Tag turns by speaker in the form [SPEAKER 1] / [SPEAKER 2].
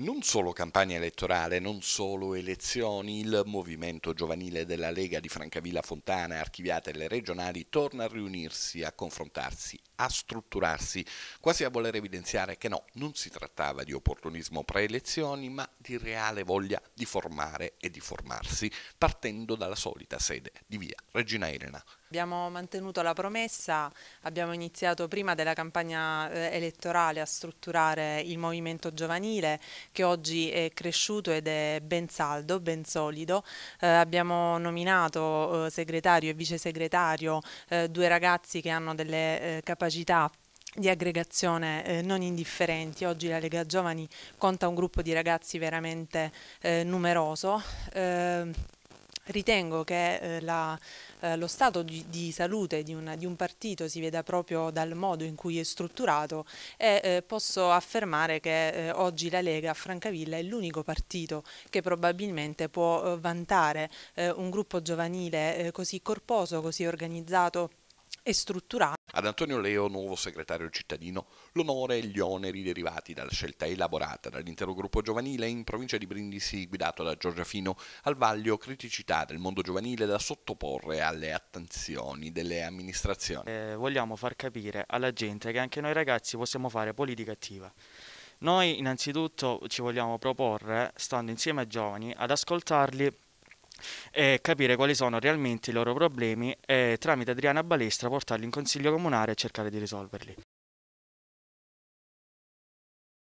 [SPEAKER 1] Non solo campagna elettorale, non solo elezioni, il movimento giovanile della Lega di Francavilla Fontana, archiviate le regionali, torna a riunirsi, a confrontarsi, a strutturarsi, quasi a voler evidenziare che no, non si trattava di opportunismo pre-elezioni, ma di reale voglia di formare e di formarsi, partendo dalla solita sede di via Regina Elena.
[SPEAKER 2] Abbiamo mantenuto la promessa, abbiamo iniziato prima della campagna eh, elettorale a strutturare il movimento giovanile che oggi è cresciuto ed è ben saldo, ben solido. Eh, abbiamo nominato eh, segretario e vice segretario eh, due ragazzi che hanno delle eh, capacità capacità di aggregazione eh, non indifferenti. Oggi la Lega Giovani conta un gruppo di ragazzi veramente eh, numeroso. Eh, ritengo che eh, la, eh, lo stato di, di salute di, una, di, un partito si veda proprio dal modo in cui è strutturato e eh, posso affermare che oggi la Lega a Francavilla è l'unico partito che probabilmente può vantare un gruppo giovanile così corposo, così organizzato e strutturato.
[SPEAKER 1] Ad Antonio Leo, nuovo segretario cittadino, l'onore e gli oneri derivati dalla scelta elaborata dall'intero gruppo giovanile in provincia di Brindisi guidato da Giorgia Fino al vaglio criticità del mondo giovanile da sottoporre alle attenzioni delle amministrazioni. Eh, vogliamo
[SPEAKER 3] far capire alla gente che anche noi ragazzi possiamo fare politica attiva. Noi innanzitutto ci vogliamo proporre, stando insieme ai giovani, ad ascoltarli e capire quali sono realmente i loro problemi e tramite Adriana Balestra portarli in consiglio comunale e cercare di risolverli.